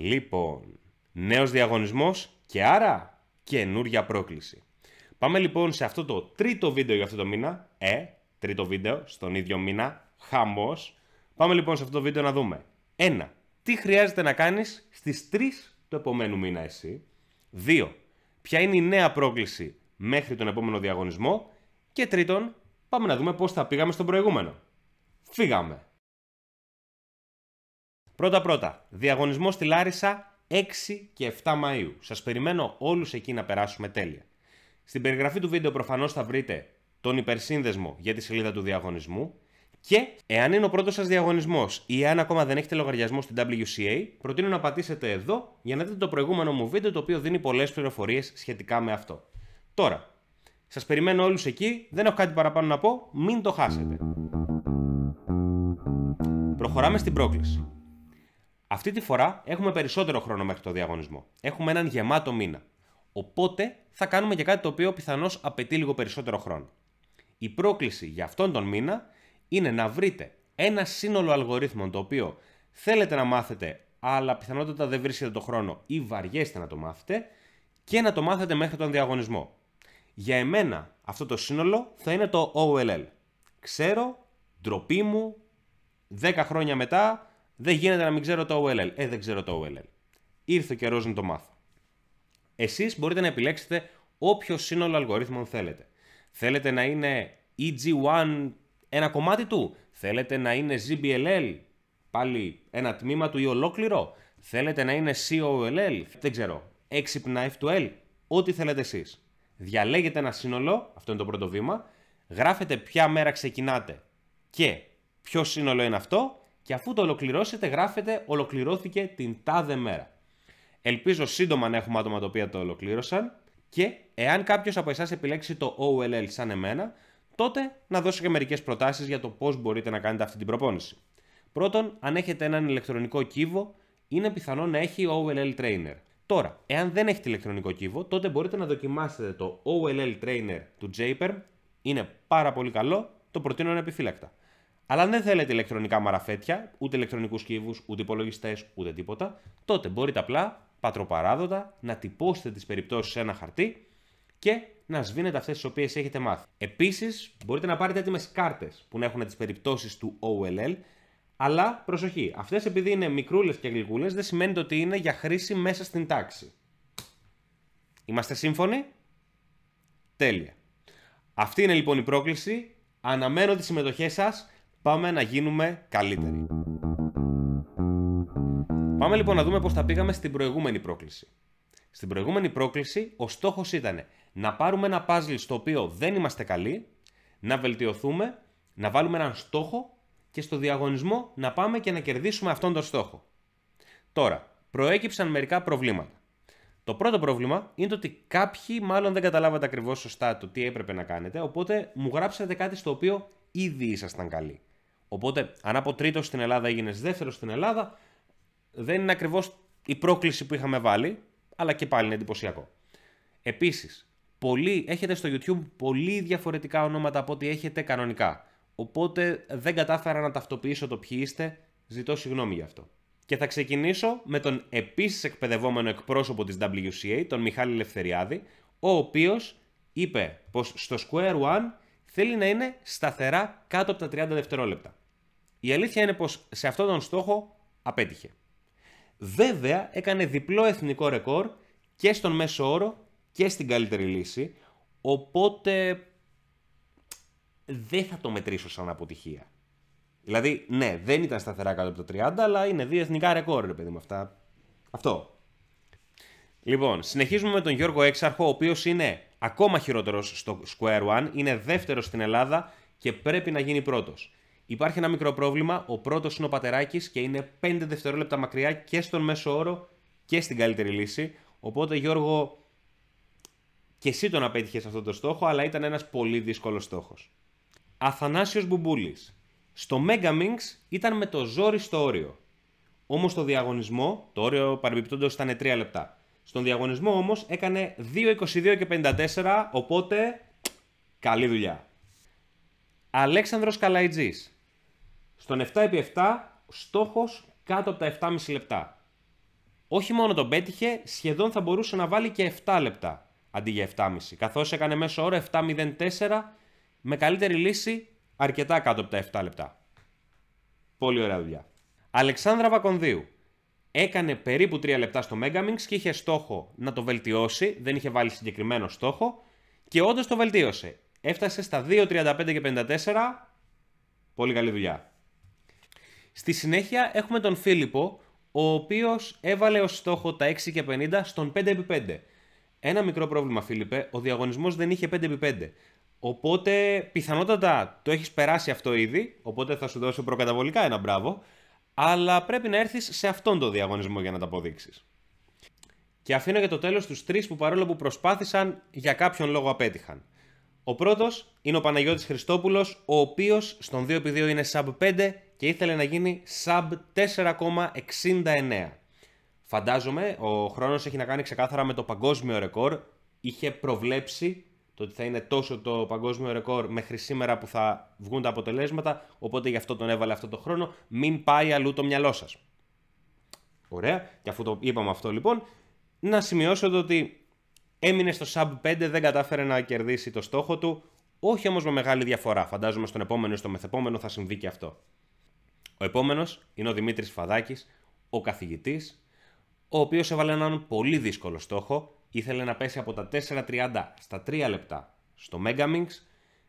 Λοιπόν, νέος διαγωνισμός και άρα καινούρια πρόκληση. Πάμε λοιπόν σε αυτό το τρίτο βίντεο για αυτό το μήνα. Ε, τρίτο βίντεο, στον ίδιο μήνα, χαμός. Πάμε λοιπόν σε αυτό το βίντεο να δούμε. 1. Τι χρειάζεται να κάνεις στις 3 του επομένου μήνα εσύ. 2. Ποια είναι η νέα πρόκληση μέχρι τον επόμενο διαγωνισμό. Και τρίτον, πάμε να δούμε πώς θα πήγαμε στον προηγούμενο. Φύγαμε! Πρώτα-πρώτα, διαγωνισμό στη Λάρισα 6 και 7 Μαΐου. Σας περιμένω όλους εκεί να περάσουμε τέλεια. Στην περιγραφή του βίντεο προφανώς θα βρείτε τον υπερσύνδεσμο για τη σελίδα του διαγωνισμού και εάν είναι ο πρώτος σας διαγωνισμός ή αν ακόμα δεν έχετε λογαριασμό στην WCA, προτείνω να πατήσετε εδώ για να δείτε το προηγούμενο μου βίντεο το οποίο δίνει πολλές πληροφορίες σχετικά με αυτό. Τώρα, σας περιμένω όλους εκεί, δεν έχω κάτι παραπάνω να πω, μην το χάσετε. Προχωράμε στην πρόκληση. Αυτή τη φορά έχουμε περισσότερο χρόνο μέχρι το διαγωνισμό. Έχουμε έναν γεμάτο μήνα. Οπότε θα κάνουμε και κάτι το οποίο πιθανώς απαιτεί λίγο περισσότερο χρόνο. Η πρόκληση για αυτόν τον μήνα είναι να βρείτε ένα σύνολο αλγορίθμων το οποίο θέλετε να μάθετε, αλλά πιθανότατα δεν βρίσκετε το χρόνο ή βαριέστε να το μάθετε και να το μάθετε μέχρι τον διαγωνισμό. Για εμένα αυτό το σύνολο θα είναι το OLL. Ξέρω, ντροπή μου, 10 χρόνια μετά δεν γίνεται να μην ξέρω το OLL. Ε, δεν ξέρω το OLL. Ήρθε ο καιρός να το μάθω. Εσείς μπορείτε να επιλέξετε όποιο σύνολο αλγορίθμων θέλετε. Θέλετε να είναι EG1 ένα κομμάτι του. Θέλετε να είναι ZBLL πάλι ένα τμήμα του ή ολόκληρο. Θέλετε να είναι COLL. Δεν ξέρω. Έξυπνα F2L. Ό,τι θέλετε εσείς. Διαλέγετε ένα σύνολο. Αυτό είναι το πρώτο βήμα. Γράφετε ποια μέρα ξεκινάτε και ποιο σύνολο είναι αυτό και αφού το ολοκληρώσετε γράφετε ολοκληρώθηκε την τάδε μέρα. Ελπίζω σύντομα να έχουμε άτομα τα οποία το ολοκλήρωσαν και εάν κάποιος από εσάς επιλέξει το OLL σαν εμένα, τότε να δώσω και μερικές προτάσεις για το πώς μπορείτε να κάνετε αυτή την προπόνηση. Πρώτον, αν έχετε έναν ηλεκτρονικό κύβο, είναι πιθανό να έχει OLL Trainer. Τώρα, εάν δεν έχετε ηλεκτρονικό κύβο, τότε μπορείτε να δοκιμάσετε το OLL Trainer του Japer. Είναι πάρα πολύ καλό, το προτείνω ανεπιφύλακτα. Αλλά αν δεν θέλετε ηλεκτρονικά μαραφέτια, ούτε ηλεκτρονικούς κύβου, ούτε υπολογιστές, ούτε τίποτα, τότε μπορείτε απλά πατροπαράδοτα να τυπώσετε τις περιπτώσεις σε ένα χαρτί και να σβήνετε αυτές τις οποίες έχετε μάθει. Επίσης, μπορείτε να πάρετε έτοιμες κάρτες που να έχουν τις περιπτώσεις του OLL, αλλά προσοχή, αυτές επειδή είναι μικρούλες και γλυκούλε, δεν σημαίνει ότι είναι για χρήση μέσα στην τάξη. Είμαστε σύμφωνοι? Τέλεια. Αυτή είναι λοιπόν η πρόκληση. Αναμένω τις συμμετοχή σας Πάμε να γίνουμε καλύτεροι. Πάμε λοιπόν να δούμε πώς τα πήγαμε στην προηγούμενη πρόκληση. Στην προηγούμενη πρόκληση ο στόχος ήταν να πάρουμε ένα puzzle στο οποίο δεν είμαστε καλοί, να βελτιωθούμε, να βάλουμε έναν στόχο και στο διαγωνισμό να πάμε και να κερδίσουμε αυτόν τον στόχο. Τώρα, προέκυψαν μερικά προβλήματα. Το πρώτο πρόβλημα είναι ότι κάποιοι μάλλον δεν καταλάβατε ακριβώς σωστά το τι έπρεπε να κάνετε, οπότε μου γράψατε κάτι στο οποίο ήδη ήσασταν καλοί. Οπότε, αν από τρίτος στην Ελλάδα έγινες δεύτερος στην Ελλάδα, δεν είναι ακριβώς η πρόκληση που είχαμε βάλει, αλλά και πάλι είναι εντυπωσιακό. Επίσης, έχετε στο YouTube πολύ διαφορετικά ονόματα από ό,τι έχετε κανονικά. Οπότε δεν κατάφερα να ταυτοποιήσω το ποιοι είστε, ζητώ συγγνώμη γι' αυτό. Και θα ξεκινήσω με τον επίσης εκπαιδευόμενο εκπρόσωπο της WCA, τον Μιχάλη Ελευθεριάδη, ο οποίος είπε πως στο Square One θέλει να είναι σταθερά κάτω από τα 30 δευτερόλεπτα. Η αλήθεια είναι πως σε αυτόν τον στόχο απέτυχε. Βέβαια έκανε διπλό εθνικό ρεκόρ και στον μέσο όρο και στην καλύτερη λύση, οπότε δεν θα το μετρήσω σαν αποτυχία. Δηλαδή, ναι, δεν ήταν σταθερά κάτω από το 30, αλλά είναι δύο εθνικά ρεκόρ, ρε παιδί μου, αυτά. Αυτό. Λοιπόν, συνεχίζουμε με τον Γιώργο Έξαρχο, ο οποίος είναι ακόμα χειρότερος στο Square One, είναι δεύτερος στην Ελλάδα και πρέπει να γίνει πρώτος. Υπάρχει ένα μικρό πρόβλημα. Ο πρώτος είναι ο πατεράκι και είναι 5 δευτερόλεπτα μακριά και στον μέσο όρο και στην καλύτερη λύση. Οπότε, Γιώργο, και εσύ τον απέτυχες αυτό το στόχο, αλλά ήταν ένας πολύ δύσκολος στόχος. Αθανάσιος μπουμπούλης. Στο Mega Minx ήταν με το ζόρι στο όριο. Όμως στο διαγωνισμό, το όριο παρεμπιπτόντως ήταν 3 λεπτά. Στον διαγωνισμό όμως έκανε 2.22 και 54, οπότε καλή δουλειά. Αλέξανδρος Καλαϊτζής. Στον 7x7 στόχος κάτω από τα 7,5 λεπτά. Όχι μόνο τον πέτυχε, σχεδόν θα μπορούσε να βάλει και 7 λεπτά αντί για 7,5. Καθώς έκανε μέσω όρο 7,04 με καλύτερη λύση αρκετά κάτω από τα 7 λεπτά. Πολύ ωραία δουλειά. Αλεξάνδρα Βακονδίου. Έκανε περίπου 3 λεπτά στο Megaminx και είχε στόχο να το βελτιώσει. Δεν είχε βάλει συγκεκριμένο στόχο και όντως το βελτίωσε. Έφτασε στα 2.35 και 54. Πολύ καλή δουλειά. Στη συνέχεια έχουμε τον Φίλιππο, ο οποίος έβαλε ως στόχο τα 6 και 50 στον 5x5. Ένα μικρό πρόβλημα, Φίλιππε, ο διαγωνισμός δεν είχε 5x5. Οπότε πιθανότατα το έχεις περάσει αυτό ήδη, οπότε θα σου δώσω προκαταβολικά ένα μπράβο, αλλά πρέπει να έρθεις σε αυτόν τον διαγωνισμό για να το αποδείξεις. Και αφήνω για το τέλος τους τρεις που παρόλο που προσπάθησαν, για κάποιον λόγο απέτυχαν. Ο πρώτος είναι ο Παναγιώτης Χριστόπουλος, ο οποίος στον 2x2 είναι sub 5 και ήθελε να γίνει sub 4,69. Φαντάζομαι, ο χρόνος έχει να κάνει ξεκάθαρα με το παγκόσμιο ρεκόρ. Είχε προβλέψει το ότι θα είναι τόσο το παγκόσμιο ρεκόρ μέχρι σήμερα που θα βγουν τα αποτελέσματα, οπότε γι' αυτό τον έβαλε αυτό το χρόνο. Μην πάει αλλού το μυαλό σας. Ωραία, και αφού το είπαμε αυτό λοιπόν, να σημειώσω ότι έμεινε στο sub 5, δεν κατάφερε να κερδίσει το στόχο του, όχι όμως με μεγάλη διαφορά. Φαντάζομαι στον επόμενο ή στο μεθεπόμενο θα συμβεί και αυτό. Ο επόμενος είναι ο Δημήτρης Φαδάκης, ο καθηγητής, ο οποίος έβαλε έναν πολύ δύσκολο στόχο. Ήθελε να πέσει από τα 4.30 στα 3 λεπτά στο Megaminx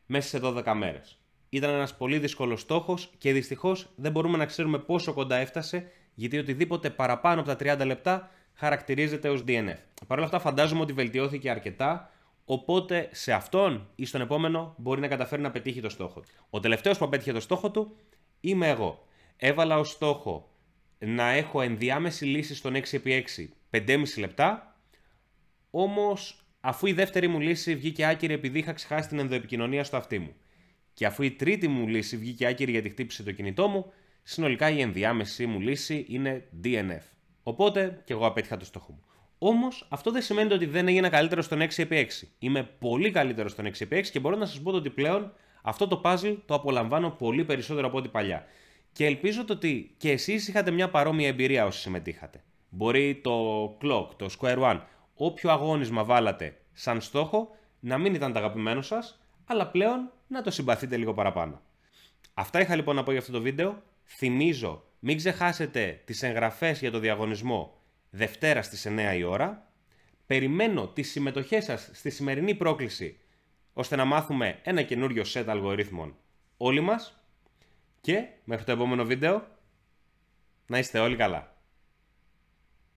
μέσα σε 12 μέρες. Ήταν ένας πολύ δύσκολος στόχος και δυστυχώς δεν μπορούμε να ξέρουμε πόσο κοντά έφτασε, γιατί οτιδήποτε παραπάνω από τα 30 λεπτά χαρακτηρίζεται ως DNF. Παρ' όλα αυτά, φαντάζομαι ότι βελτιώθηκε αρκετά, οπότε σε αυτόν ή στον επόμενο μπορεί να καταφέρει να πετύχει το στόχο του. Ο τελευταίος που απέτυχε το στόχο του είμαι εγώ έβαλα ως στόχο να έχω ενδιάμεση λύση στον 6x6 5,5 λεπτά, όμως αφού η δεύτερη μου λύση βγήκε άκυρη επειδή είχα ξεχάσει την ενδοεπικοινωνία στο αυτί μου και αφού η τρίτη μου λύση βγήκε άκυρη γιατί χτύπησε το κινητό μου, συνολικά η ενδιάμεση μου λύση είναι DNF. Οπότε και εγώ απέτυχα το στόχο μου. Όμως αυτό δεν σημαίνει ότι δεν έγινα καλύτερος στον 6x6. Είμαι πολύ καλύτερος στον 6x6 και μπορώ να σας πω ότι πλέον αυτό το puzzle το απολαμβάνω πολύ περισσότερο από ό,τι παλιά. Και ελπίζω ότι και εσείς είχατε μια παρόμοια εμπειρία όσοι συμμετείχατε. Μπορεί το clock, το square one, όποιο αγώνισμα βάλατε σαν στόχο να μην ήταν το αγαπημένο σας, αλλά πλέον να το συμπαθείτε λίγο παραπάνω. Αυτά είχα λοιπόν να πω για αυτό το βίντεο. Θυμίζω, μην ξεχάσετε τις εγγραφές για το διαγωνισμό Δευτέρα στις 9 η ώρα. Περιμένω τις συμμετοχές σας στη σημερινή πρόκληση, ώστε να μάθουμε ένα καινούριο set αλγορίθμων όλοι μας. Και μέχρι το επόμενο βίντεο, να είστε όλοι καλά.